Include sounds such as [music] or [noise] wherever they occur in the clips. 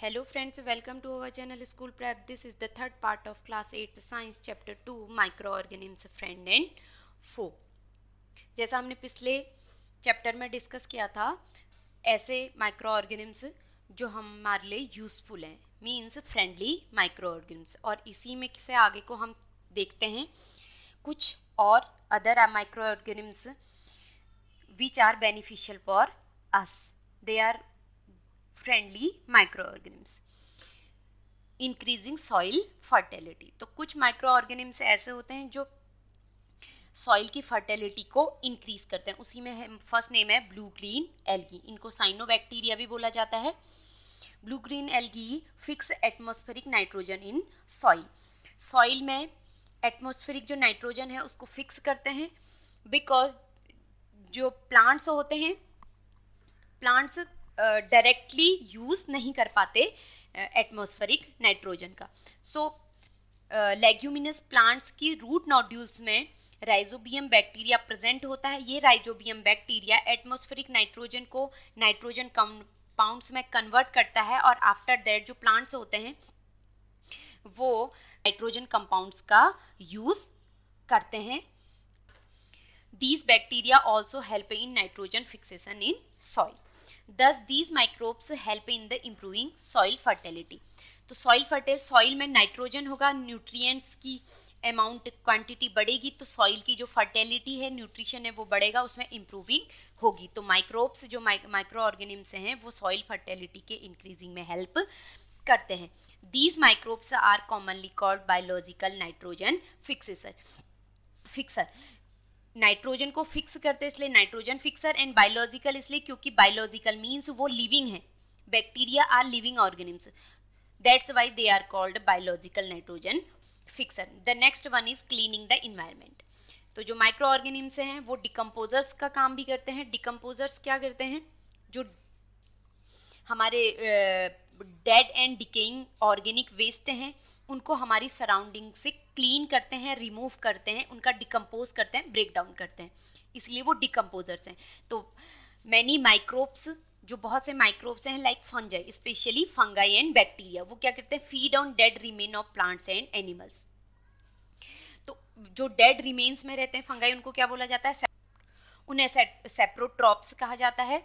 Hello friends welcome to our channel School Prep this is the third part of class eighth science chapter two micro organisms friend and फो जैसा हमने पिछले chapter में discuss किया था ऐसे micro organisms जो हमारे लिए यूज़फुल हैं मीन्स फ्रेंडली माइक्रो ऑर्गेनिम्स और इसी में से आगे को हम देखते हैं कुछ और other micro organisms which are beneficial for us they are friendly micro organisms increasing soil fertility तो कुछ माइक्रो ऑर्गेनिम्स ऐसे होते हैं जो सॉइल की फर्टिलिटी को इंक्रीज करते हैं उसी में फर्स्ट नेम है ब्लू ग्रीन एल्गी इनको साइनोबैक्टीरिया भी बोला जाता है blue green algae fix atmospheric nitrogen in soil soil में एटमॉस्फेरिक जो नाइट्रोजन है उसको फिक्स करते हैं बिकॉज जो प्लांट्स होते हैं प्लांट्स डायरेक्टली यूज़ नहीं कर पाते एटमॉस्फेरिक नाइट्रोजन का सो लेग्यूमिनस प्लांट्स की रूट नोड्यूल्स में राइजोबियम बैक्टीरिया प्रेजेंट होता है ये राइजोबियम बैक्टीरिया एटमोस्फेरिक नाइट्रोजन को नाइट्रोजन कंपाउंड्स में कन्वर्ट करता है और आफ्टर दैट जो प्लांट्स होते हैं वो नाइट्रोजन कंपाउंड्स का यूज़ करते हैं these bacteria also help in nitrogen fixation in soil thus these microbes help in the improving soil fertility तो सॉइल फर्टिल सॉइल में नाइट्रोजन होगा न्यूट्रिएंट्स की अमाउंट क्वांटिटी बढ़ेगी तो सॉइल की जो फर्टिलिटी है न्यूट्रिशन है वो बढ़ेगा उसमें इम्प्रूविंग होगी तो माइक्रोब्स जो माइक्रो ऑर्गेनिम्स हैं वो सॉइल फर्टिलिटी के इंक्रीजिंग में हेल्प करते हैं these microbes are commonly called biological nitrogen fixer fixer nitrogen को फिक्स करते इसलिए नाइट्रोजन फिक्सर एंड बायोलॉजिकल इसलिए क्योंकि बायोलॉजिकल मीन्स वो लिविंग है bacteria are living organisms that's why they are called biological nitrogen fixer the next one is cleaning the environment तो जो micro organisms हैं वो डिकम्पोजर्स का काम भी करते हैं डिकम्पोजर्स क्या करते हैं जो हमारे dead and decaying organic waste हैं उनको हमारी सराउंडिंग से क्लीन करते हैं रिमूव करते हैं उनका डिकम्पोज करते हैं ब्रेक डाउन करते हैं इसलिए वो डिकम्पोजर्स हैं तो मैनी माइक्रोब्स जो बहुत से माइक्रोब्स हैं like fungi specially fungi and bacteria वो क्या करते हैं feed on dead remain of plants and animals तो जो डेड रिमेन्स में रहते हैं फंगाई उनको क्या बोला जाता है उन्हें सेप्रोट्रॉप्स कहा जाता है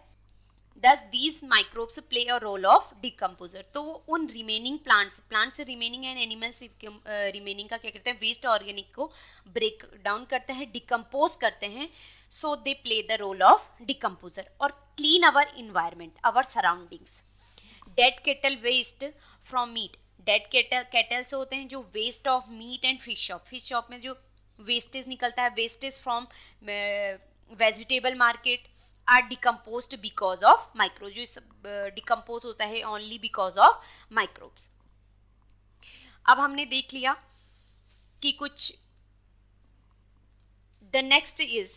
thus these microbes play a role of decomposer तो वो उन remaining plants plants remaining and animals remaining का क्या करते हैं वेस्ट ऑर्गेनिक को ब्रेक डाउन करते हैं डिकम्पोज करते हैं so they play the role of decomposer और clean our environment our surroundings dead cattle waste from meat dead cattle cattles होते हैं जो waste of meat and fish shop fish shop में जो वेस्टेज निकलता है wastage from vegetable market are decompose because of micro जो decompose होता है ओनली बिकॉज ऑफ माइक्रोब्स अब हमने देख लिया कि कुछ the next is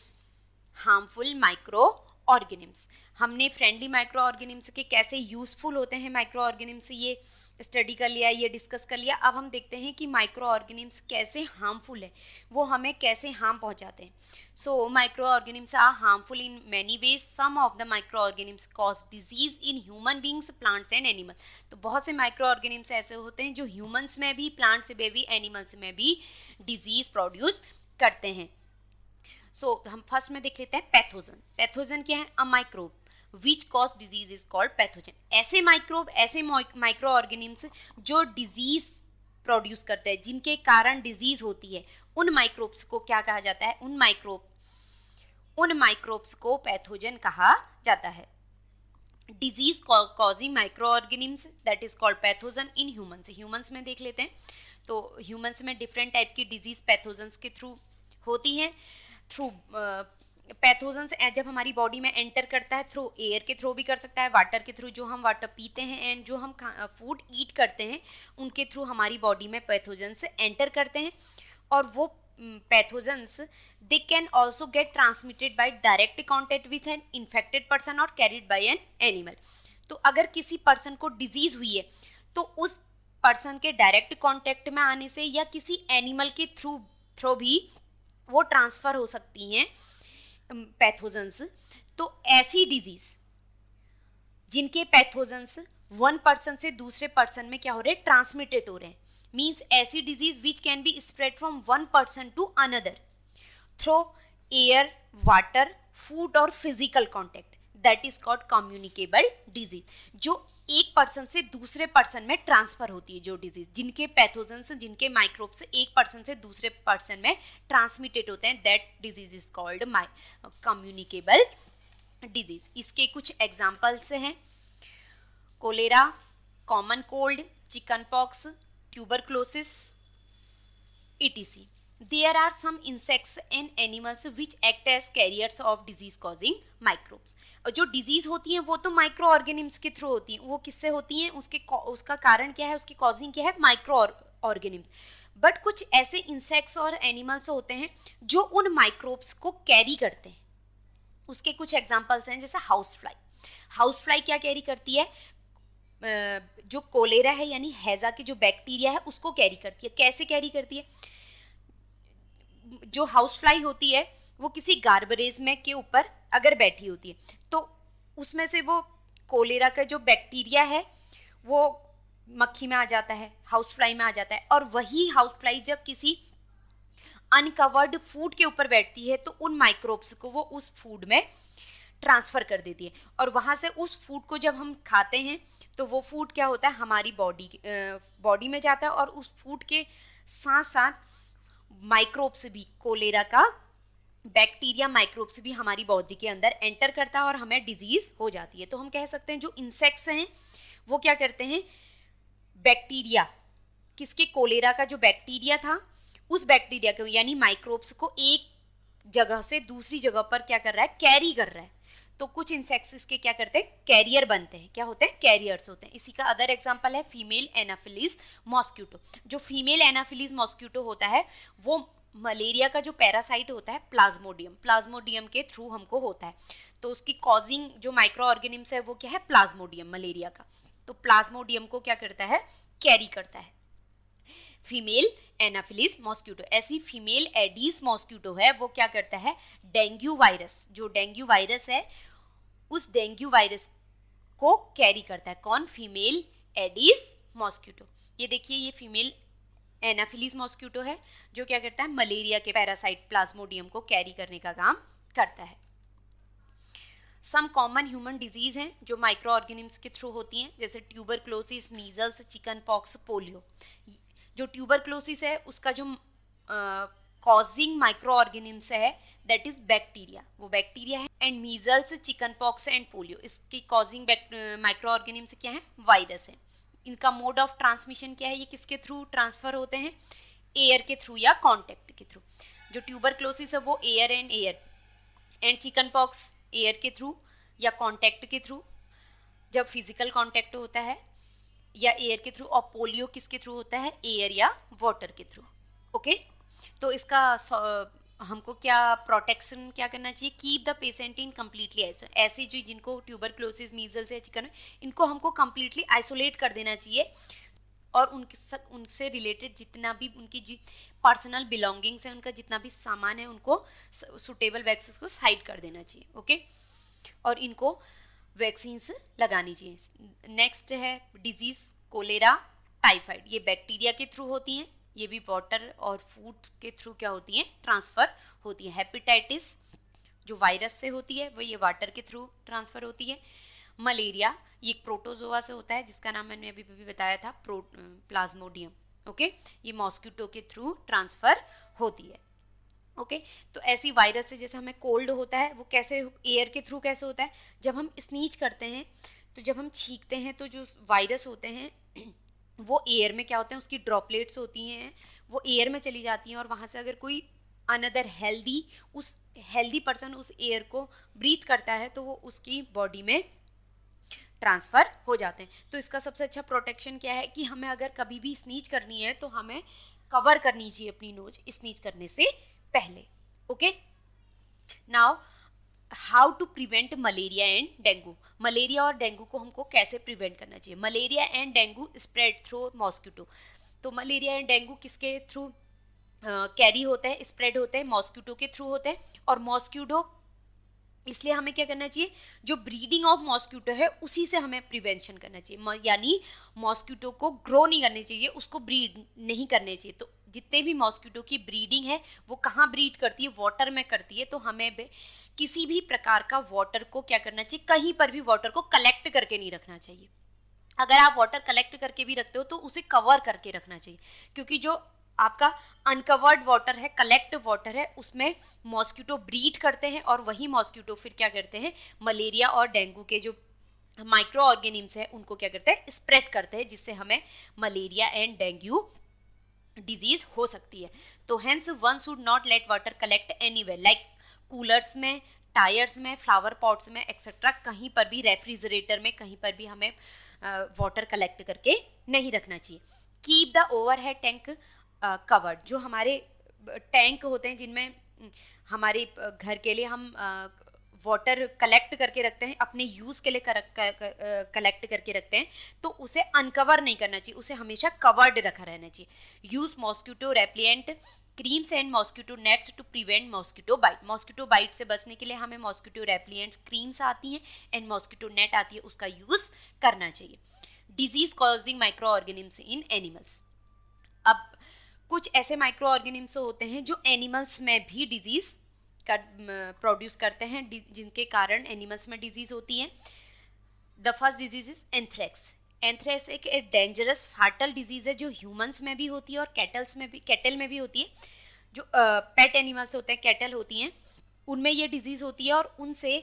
harmful micro organisms हमने फ्रेंडली माइक्रो ऑर्गेनिम्स के कैसे यूज़फुल होते हैं माइक्रो ऑर्गेनिम्स ये स्टडी कर लिया ये डिस्कस कर लिया अब हम देखते हैं कि माइक्रो ऑर्गेनिम्स कैसे हार्मफुल है वो हमें कैसे हार्म पहुंचाते हैं so micro organisms are harmful in many ways some of the micro organisms cause disease in human beings plants and animal तो बहुत से माइक्रो ऑर्गेनिम्स ऐसे होते हैं जो ह्यूमन्स में भी प्लांट्स में भी एनिमल्स में भी डिजीज़ प्रोड्यूस करते हैं सो so, हम फर्स्ट में देख लेते हैं पैथोजन पैथोजन क्या है a microbe which cause disease is called pathogen ऐसे माइक्रोब ऐसे माइक्रो ऑर्गेनिम्स जो डिजीज प्रोड्यूस करते हैं जिनके कारण डिजीज होती है उन माइक्रोब्स को क्या कहा जाता है उन माइक्रोब उन माइक्रोब्स को पैथोजन कहा जाता है disease causing micro organisms that is called pathogen in humans humans में देख लेते हैं तो ह्यूमन्स में डिफरेंट टाइप की डिजीज पैथोजन के थ्रू होती हैं थ्रू पैथोजन्स uh, जब हमारी बॉडी में एंटर करता है थ्रू एयर के थ्रू भी कर सकता है वाटर के थ्रू जो हम वाटर पीते हैं एंड जो हम फूड ईट uh, करते हैं उनके थ्रू हमारी बॉडी में पैथोजन्स एंटर करते हैं और वो pathogens they can also get transmitted by direct contact with an infected person और कैरिड बाई एन एनिमल तो अगर किसी पर्सन को डिजीज हुई है तो उस पर्सन के डायरेक्ट कॉन्टेक्ट में आने से या किसी एनिमल के थ्रू थ्रो भी वो ट्रांसफ़र हो सकती हैं पैथोजन्स तो ऐसी डिजीज़ जिनके पैथोजन्स वन पर्सन से दूसरे पर्सन में क्या हो रहे हैं ट्रांसमिटेड हो रहे हैं मीन्स ऐसी disease which can be spread from one person to another through air water food और physical contact that is called communicable disease जो एक पर्सन से दूसरे पर्सन में ट्रांसफर होती है जो डिजीज जिनके पैथोजन जिनके माइक्रोब्स एक पर्सन से दूसरे पर्सन में ट्रांसमिटेड होते हैं that disease is called my communicable disease इसके कुछ एग्जाम्पल्स हैं cholera common cold chicken pox tuberculosis etc there are some insects and animals which act as carriers of disease causing microbes जो disease होती हैं वो तो माइक्रो ऑर्गेनिम्स के through होती हैं वो किससे होती हैं उसके उसका कारण क्या है उसकी कॉजिंग क्या है माइक्रो ऑर्गेनिम्स बट कुछ ऐसे इंसेक्ट्स और एनिमल्स होते हैं जो उन माइक्रोब्स को कैरी करते हैं उसके कुछ एग्जांपल्स हैं जैसे हाउस फ्लाई हाउस फ्लाई क्या कैरी करती है जो कोलेरा है यानी हैजा के जो बैक्टीरिया है उसको कैरी करती है कैसे कैरी करती है जो हाउस फ्लाई होती है वो किसी गार्बरेज में के ऊपर अगर बैठी होती है तो उसमें से वो कोलेरा का जो बैक्टीरिया है वो मक्खी में आ जाता है हाउस फ्लाई में आ जाता है और वही हाउस फ्लाई जब किसी अनकवर्ड फूड के ऊपर बैठती है तो उन माइक्रोब्स को वो उस फूड में ट्रांसफ़र कर देती है और वहाँ से उस फूड को जब हम खाते हैं तो वो फूड क्या होता है हमारी बॉडी बॉडी में जाता है और उस फूड के साथ साथ माइक्रोब्स भी कोलेरा का बैक्टीरिया माइक्रोब्स भी हमारी बॉडी के अंदर एंटर करता है और हमें डिजीज हो जाती है तो हम कह सकते हैं जो इंसेक्ट्स हैं वो क्या करते हैं बैक्टीरिया किसके कोलेरा का जो बैक्टीरिया था उस बैक्टीरिया को यानी माइक्रोब्स को एक जगह से दूसरी जगह पर क्या कर रहा है कैरी कर रहा है तो कुछ इंसेक्ट्स इसके क्या करते हैं कैरियर बनते हैं क्या होते हैं कैरियर्स होते हैं इसी का अदर एग्जाम्पल है फीमेल एनाफिलीज मॉस्क्यूटो जो फीमेल एनाफिलीज मॉस्क्यूटो होता है वो मलेरिया का जो पैरासाइट होता है प्लाज्मोडियम प्लाज्मोडियम के थ्रू हमको होता है तो उसकी कॉजिंग जो माइक्रो ऑर्गेनिम्स है वो क्या है प्लाज्मोडियम मलेरिया का तो प्लाज्मोडियम को क्या करता है कैरी करता है फीमेल एनाफिलिस मॉस्क्यूटो ऐसी फीमेल एडिस मॉस्क्यूटो है वो क्या करता है डेंगू वायरस जो डेंगू वायरस है उस डेंगू वायरस को कैरी करता है कौन फीमेल एडीज मॉस्क्यूटो ये देखिए ये फीमेल एनाफिलिस मॉस्क्यूटो है जो क्या करता है मलेरिया के पैरासाइट प्लाज्मोडियम को कैरी करने का काम करता है सम कॉमन ह्यूमन डिजीज़ हैं जो माइक्रो ऑर्गेनिम्स के थ्रू होती हैं जैसे tuberculosis measles chicken pox polio जो ट्यूबरक्लोसिस है उसका जो कॉजिंग माइक्रो ऑर्गेनिम्स है दैट इज बैक्टीरिया वो बैक्टीरिया है and measles chicken pox and polio इसकी कॉजिंग माइक्रो ऑर्गेनिम्स क्या है वायरस है इनका मोड ऑफ ट्रांसमिशन क्या है ये किसके थ्रू ट्रांसफर होते हैं एयर के थ्रू या कॉन्टैक्ट के थ्रू जो ट्यूबर क्लोसिस है वो air and air and chicken pox air के थ्रू या कॉन्टैक्ट के थ्रू जब फिजिकल कॉन्टैक्ट होता है या एयर के थ्रू और पोलियो किसके थ्रू होता है एयर या वाटर के थ्रू ओके तो इसका हमको क्या प्रोटेक्शन क्या करना चाहिए keep the patient in completely isolate ऐसे जो जिनको ट्यूबर क्लोसिस मीजल से चिकन इनको हमको कम्प्लीटली आइसोलेट कर देना चाहिए और उनके उनसे रिलेटेड जितना भी उनकी जी पर्सनल बिलोंगिंग्स है उनका जितना भी सामान है उनको सुटेबल वैक्सीस को साइड कर देना चाहिए ओके और इनको वैक्सीन लगा चाहिए नेक्स्ट है डिजीज़ कोलेरा टाइफाइड ये बैक्टीरिया के थ्रू होती हैं ये भी वाटर और फूड के थ्रू क्या होती हैं ट्रांसफ़र होती है हेपेटाइटिस जो वायरस से होती है वो ये वाटर के थ्रू ट्रांसफ़र होती है मलेरिया ये एक प्रोटोजोआ से होता है जिसका नाम मैंने अभी भी बताया था प्रो प्लाज्मोडियम ओके ये मॉस्किटो के थ्रू ट्रांसफ़र होती है ओके okay? तो ऐसी वायरस से जैसे हमें कोल्ड होता है वो कैसे एयर के थ्रू कैसे होता है जब हम स्नीच करते हैं तो जब हम छींकते हैं तो जो वायरस होते हैं [clears throat] वो एयर में क्या होते हैं उसकी ड्रॉपलेट्स होती हैं वो एयर में चली जाती हैं और वहाँ से अगर कोई अनदर हेल्दी उस हेल्दी पर्सन उस एयर को ब्रीथ करता है तो वो उसकी बॉडी में ट्रांसफ़र हो जाते हैं तो इसका सबसे अच्छा प्रोटेक्शन क्या है कि हमें अगर कभी भी स्नीच करनी है तो हमें कवर करनी चाहिए अपनी नोज स्नीच करने से पहले okay now how to prevent malaria and dengue malaria और डेंगू को हमको कैसे प्रिवेंट करना चाहिए malaria and dengue spread through mosquito तो मलेरिया एंड डेंगू किसके थ्रू कैरी होते हैं स्प्रेड होते हैं मॉस्किटो के थ्रू होते हैं और मॉस्किटो इसलिए हमें क्या करना चाहिए जो ब्रीडिंग ऑफ मॉस्क्यूटो है उसी से हमें प्रिवेंशन करना चाहिए यानी मॉस्क्यूटो को ग्रो नहीं करने चाहिए उसको ब्रीड नहीं करने चाहिए तो जितने भी मॉस्किटो की ब्रीडिंग है वो कहाँ ब्रीड करती है वाटर में करती है तो हमें भी किसी भी प्रकार का वाटर को क्या करना चाहिए कहीं पर भी वाटर को कलेक्ट करके नहीं रखना चाहिए अगर आप वाटर कलेक्ट करके भी रखते हो तो उसे कवर करके रखना चाहिए क्योंकि जो आपका अनकवर्ड वाटर है कलेक्ट वाटर है उसमें मॉस्किटो ब्रीड करते हैं और वही मॉस्किटो फिर क्या करते हैं मलेरिया और डेंगू के जो माइक्रो ऑर्गेनिम्स हैं उनको क्या करते हैं स्प्रेड करते हैं जिससे हमें मलेरिया एंड डेंगू डिजीज हो सकती है तो hence one should not let water collect any way like coolers में टायर्स में फ्लावर पॉट्स में एक्सेट्रा कहीं पर भी रेफ्रिजरेटर में कहीं पर भी हमें वाटर कलेक्ट करके नहीं रखना चाहिए keep the overhead tank covered जो हमारे टैंक होते हैं जिनमें हमारे घर के लिए हम वाटर कलेक्ट करके रखते हैं अपने यूज़ के लिए कर, कलेक्ट करके रखते हैं तो उसे अनकवर नहीं करना चाहिए उसे हमेशा कवर्ड रखा रहना चाहिए use mosquito repellent creams and mosquito nets to prevent mosquito bite mosquito bite से बचने के लिए हमें मॉस्किटो रेप्लिएंट्स क्रीम्स आती हैं एंड मॉस्किटो नेट आती है उसका यूज़ करना चाहिए disease causing micro microorganisms in animals अब कुछ ऐसे माइक्रो ऑर्गेनिम्स होते हैं जो एनिमल्स में भी डिजीज़ का प्रोड्यूस करते हैं जिनके कारण एनिमल्स में डिजीज़ होती है the first disease is anthrax anthrax एक डेंजरस फाटल डिजीज़ है जो ह्यूमंस में भी होती है और कैटल्स में भी कैटल में भी होती है जो पेट एनिमल्स होते हैं कैटल होती हैं उनमें ये डिजीज़ होती है और उनसे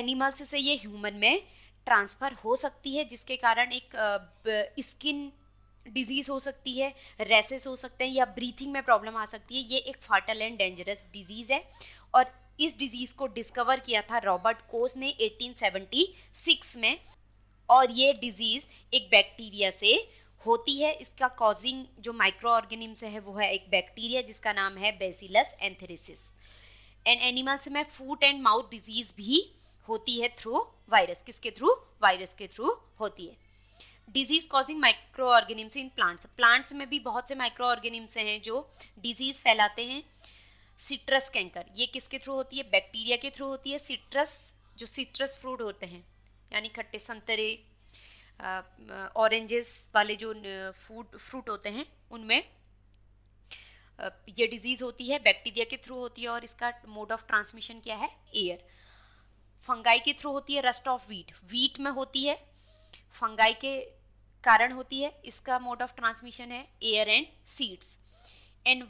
एनिमल्स से ये ह्यूमन में ट्रांसफ़र हो सकती है जिसके कारण एक स्किन डिजीज़ हो सकती है रेसेस हो सकते हैं या ब्रीथिंग में प्रॉब्लम आ सकती है ये एक फाटल एंड डेंजरस डिजीज़ है और इस डिजीज़ को डिस्कवर किया था रॉबर्ट कोस ने 1876 में और ये डिजीज़ एक बैक्टीरिया से होती है इसका कॉजिंग जो माइक्रो ऑर्गेनिम्स है वो है एक बैक्टीरिया जिसका नाम है बेसिलस एंथेरिसिस एंड एनिमल्स में फूट एंड माउथ डिजीज़ भी होती है थ्रू वायरस किसके थ्रू वायरस के थ्रू होती है disease causing micro microorganisms in plants plants में भी बहुत से माइक्रो ऑर्गेनिम्स हैं जो डिजीज फैलाते हैं सिट्रस कैंकर ये किसके थ्रू होती है बैक्टीरिया के थ्रू होती है सिट्रस जो सिट्रस फ्रूट होते हैं यानी खट्टे संतरे ऑरेंजेस वाले जो फूड फ्रूट होते हैं उनमें ये डिजीज़ होती है बैक्टीरिया के थ्रू होती है और इसका मोड ऑफ ट्रांसमिशन क्या है एयर फंगाई के थ्रू होती है रस्ट ऑफ वीट वीट में होती है फंगाई के कारण होती है इसका मोड ऑफ ट्रांसमिशन है air and seeds and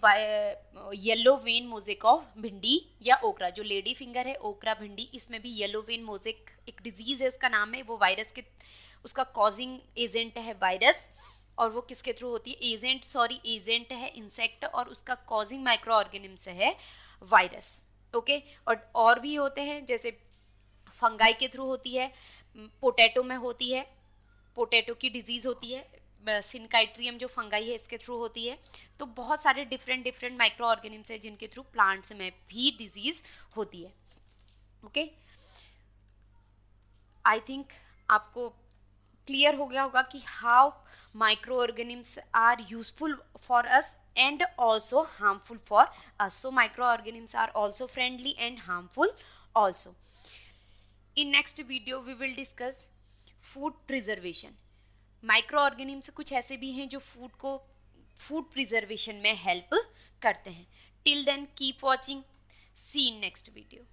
yellow vein mosaic of भिंडी या ओकरा जो लेडी फिंगर है ओकरा भिंडी इसमें भी येलो वेन मोजिक एक डिजीज़ है उसका नाम है वो वायरस के उसका कॉजिंग एजेंट है वायरस और वो किसके थ्रू होती है एजेंट सॉरी एजेंट है इंसेक्ट और उसका कॉजिंग माइक्रो ऑर्गेनिम्स है वायरस ओके और और भी होते हैं जैसे फंगाई के थ्रू होती है पोटैटो में होती है पोटैटो की डिजीज़ होती है सिनकाइट्रियम जो फंगाई है इसके थ्रू होती है तो बहुत सारे डिफरेंट डिफरेंट माइक्रो ऑर्गेनिम्स हैं जिनके थ्रू प्लांट्स में भी डिजीज़ होती है ओके आई थिंक आपको क्लियर हो गया होगा कि how micro organisms are useful for us and also harmful for us so micro organisms are also friendly and harmful also in next video we will discuss food preservation microorganisms कुछ ऐसे भी हैं जो food को food preservation में help करते हैं till then keep watching see next video